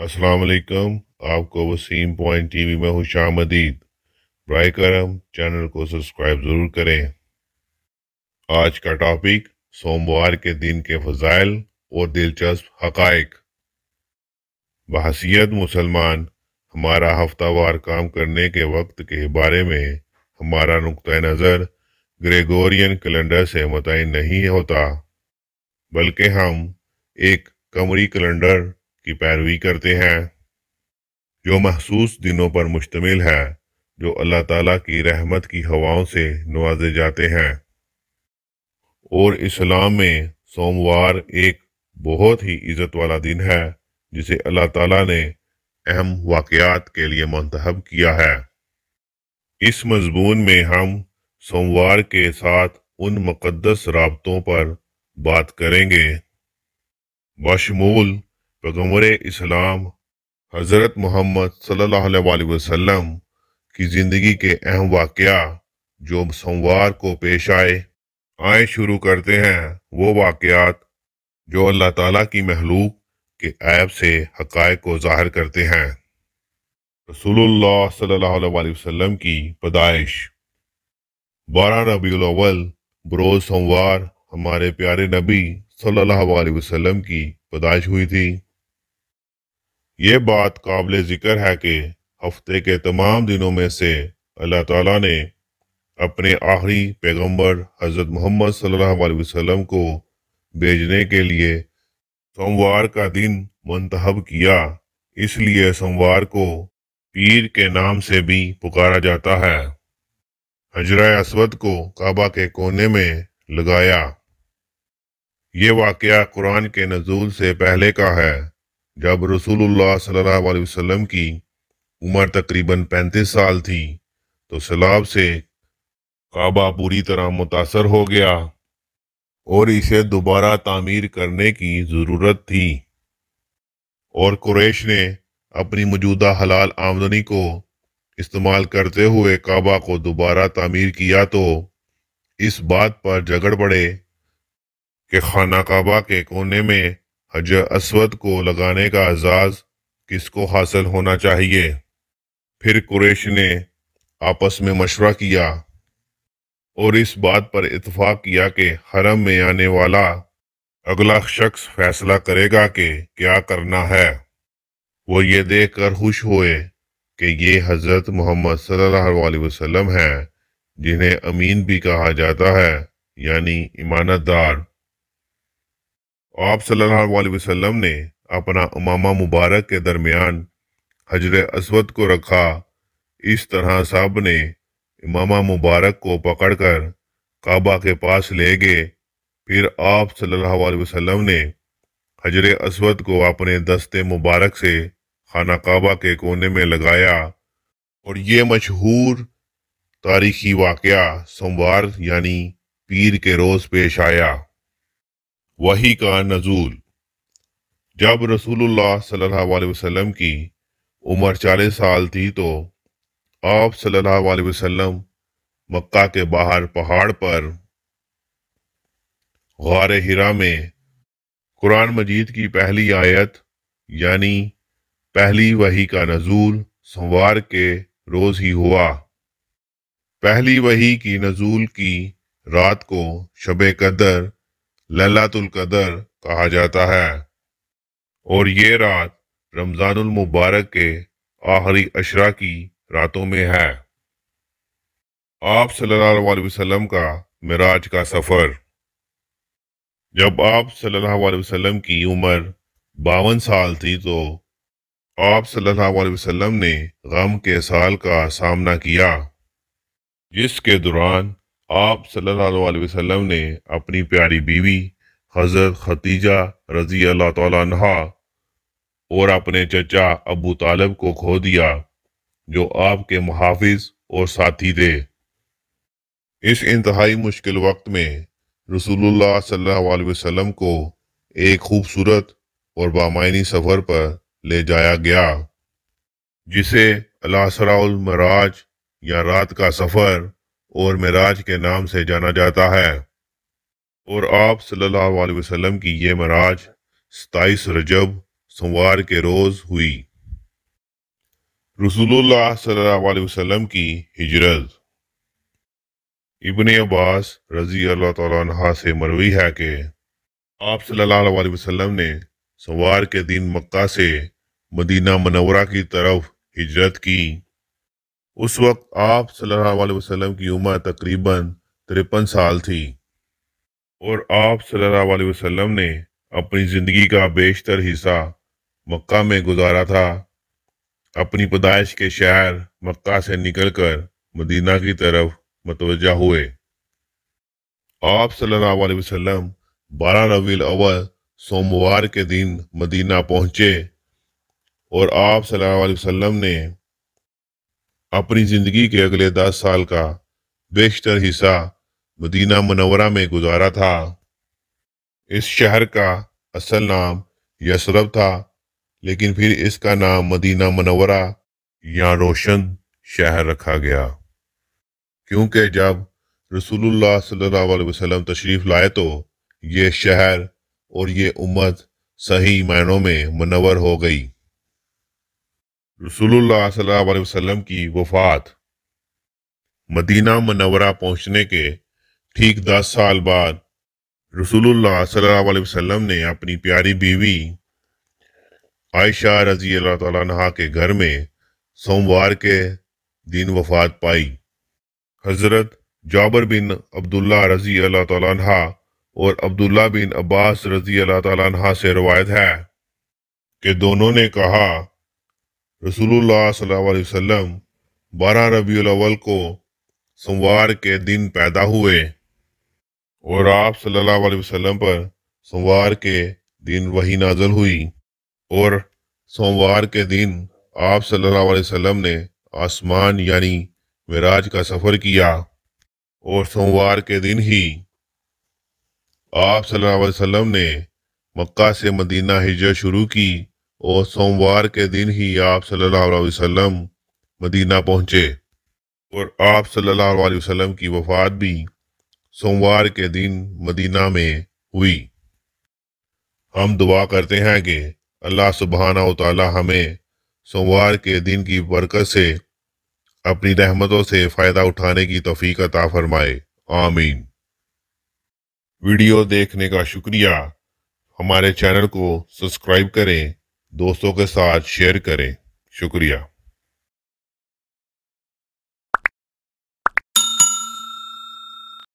असलकम आपको Wasim point TV में खुश आमदीद बर करम चैनल को सब्सक्राइब ज़रूर करें आज का टॉपिक सोमवार के दिन के फजाइल और दिलचस्प हकाइक बहसीत मुसलमान हमारा हफ्तावार काम करने के वक्त के बारे में हमारा नुक़ नज़र ग्रेगोरियन कैलेंडर से मुतन नहीं होता बल्कि हम एक कमरी कैलेंडर की पैरवी करते हैं जो महसूस दिनों पर मुश्तमिल है जो अल्लाह ताला की रहमत की हवाओं से नवाजे जाते हैं और इस्लाम में सोमवार एक बहुत ही इज़्ज़त वाला दिन है जिसे अल्लाह ताला ने अहम वाकयात के लिए मंतहब किया है इस मजमून में हम सोमवार के साथ उन मुक़दस रबतों पर बात करेंगे बशमूल पैगम्बर इस्लाम हज़रत मोहम्मद सल्ला वसम की ज़िंदगी के अहम वाक़ जो सोमवार को पेश आए आए शुरू करते हैं वो वाक़ात जो अल्लाह ताली की महलूक के ऐब से हक़ को ज़ाहिर करते हैं रसूल सल्ला वसम की पैदाइश बारह रबी बरोज़ सोमवार हमारे प्यारे नबी सल्ला वसम की पैदाइश हुई थी ये बात काबिल जिक्र है कि हफ्ते के तमाम दिनों में से अल्लाह ताला ने अपने आखिरी पैगंबर हज़रत मोहम्मद सल्लल्लाहु अलैहि वसल्लम को भेजने के लिए सोमवार का दिन मंतहब किया इसलिए सोमवार को पीर के नाम से भी पुकारा जाता है हजरा असवद को काबा के कोने में लगाया ये वाक़ कुरान के नजूल से पहले का है जब रसूलुल्लाह सल्लल्लाहु अलैहि वसल्लम की उम्र तकरीबन 35 साल थी तो सैलाब से काबा पूरी तरह मुतासर हो गया और इसे दोबारा तामीर करने की ज़रूरत थी और कुरैश ने अपनी मौजूदा हलाल आमदनी को इस्तेमाल करते हुए काबा को दोबारा तामीर किया तो इस बात पर झगड़ पड़े कि खाना काबा के कोने में हजर असवद को लगाने का एजाज किसको हासिल होना चाहिए फिर कुरेश ने आपस में मशवरा किया और इस बात पर इतफाक किया कि हरम में आने वाला अगला शख्स फैसला करेगा कि क्या करना है वो ये देख कर खुश हुए कि ये हज़रत मोहम्मद सल्लल्लाहु वसल्लम हैं जिन्हें अमीन भी कहा जाता है यानी ईमानदार आप सल्लाम ने अपना उमामा मुबारक के दरमियान हजर असवद को रखा इस तरह साहब ने इमामा मुबारक को पकड़कर काबा के पास ले गए फिर आप सल्लल्लाहु अलैहि ने हजर असवद को अपने दस्ते मुबारक से खाना काबा के कोने में लगाया और ये मशहूर तारीखी वाक़ सोमवार यानी पीर के रोज़ पेश आया वही का नजूल जब रसूलुल्लाह सल्लल्लाहु अलैहि वसल्लम की उम्र चालीस साल थी तो आप सल्लल्लाहु अलैहि वसल्लम मक्का के बाहर पहाड़ पर गार हिरा में कुरान मजीद की पहली आयत यानी पहली वही का नजूल सोमवार के रोज ही हुआ पहली वही की नजूल की रात को शब कदर ललातुल कदर कहा जाता है और ये रात रमजानुल मुबारक के आखिरी अशरा की रातों में है आप सल्लल्लाहु अलैहि वसल्लम का मिराज का सफ़र जब आप सल्लल्लाहु अलैहि वसल्लम की उम्र बावन साल थी तो आप सल्लल्लाहु अलैहि वसल्लम ने गम के साल का सामना किया जिसके दौरान आप सल्लल्लाहु अलैहि वसल्लम ने अपनी प्यारी बीवी हज़रत खतीजा रजी अल्लाह तहा और अपने चचा अबू तालब को खो दिया जो आपके मुहाफ़ और साथी थे इस इंतहाई मुश्किल वक्त में रसूलुल्लाह सल्लल्लाहु अलैहि वसल्लम को एक खूबसूरत और बामायनी सफ़र पर ले जाया गया जिसे अलासराउल मराज या रात का सफ़र और मराज के नाम से जाना जाता है और आप सल्लल्लाहु अलैहि वसल्लम की ये मराज सताईस रजब सोमवार के रोज़ हुई रसूलुल्लाह सल्लल्लाहु अलैहि वसल्लम की हिजरत इबन अब्बास रजी अल्लाह तह से मरवी है कि आप सल्लल्लाहु अलैहि वसल्लम ने सोमवार के दिन मक्का से मदीना मनवरा की तरफ हिजरत की उस वक्त आप सल्लल्लाहु अलैहि वसल्लम की उम्र तकरीबन तिरपन साल थी और आप सल्लल्लाहु अलैहि वसल्लम ने अपनी ज़िंदगी का बेशतर हिस्सा मक्का में गुजारा था अपनी पैदाइश के शहर मक्का से निकलकर मदीना की तरफ मतवजा हुए आप सल्लल्लाहु अलैहि वसल्लम बारह रबील अव्वल सोमवार के दिन मदीना पहुंचे और आप सल्लल्लाहु अलैहि वसल्लम ने अपनी जिंदगी के अगले दस साल का बेशतर हिस्सा मदीना मनवरा में गुजारा था इस शहर का असल नाम यसरब था लेकिन फिर इसका नाम मदीना मनवरा या रोशन शहर रखा गया क्योंकि जब रसूलुल्लाह सल्लल्लाहु अलैहि वसल्लम तशरीफ़ लाए तो ये शहर और ये उम्मत सही मायनों में मनवर हो गई रसूलुल्लाह वसल्लम की वफात मदीना मनवरा पहुंचने के ठीक दस साल बाद रसूलुल्लाह वसल्लम ने अपनी प्यारी बीवी आयशा रजी अल्लाह तहा के घर में सोमवार के दिन वफात पाई हजरत जाबर बिन अब्दुल्ला रजी अल्लाह तहा और अब्दुल्ला बिन अब्बास रजी अल्लाह तहा से रवायत है कि दोनों ने कहा रसूलुल्लाह सल्लल्लाहु अलैहि वसल्लम बारह रबी अव्वल को सोमवार के दिन पैदा हुए और आप सल्लल्लाहु अलैहि वसल्लम पर सोमवार के दिन वही नाजल हुई और सोमवार के दिन आप सल्लल्लाहु अलैहि वसल्लम ने आसमान यानी मेराज का सफ़र किया और सोमवार के दिन ही आप सल्लल्लाहु अलैहि वसल्लम ने मक्का से मदीना हिजरत शुरू की और सोमवार के दिन ही आप सल्लल्लाहु अलैहि वसल्लम मदीना पहुँचे और आप सल्लल्लाहु अलैहि वसल्लम की वफात भी सोमवार के दिन मदीना में हुई हम दुआ करते हैं कि अल्लाह सुबहाना ताला हमें सोमवार के दिन की बरकत से अपनी रहमतों से फ़ायदा उठाने की तोफ़ी अता फरमाए आमीन वीडियो देखने का शुक्रिया हमारे चैनल को सब्सक्राइब करें दोस्तों के साथ शेयर करें शुक्रिया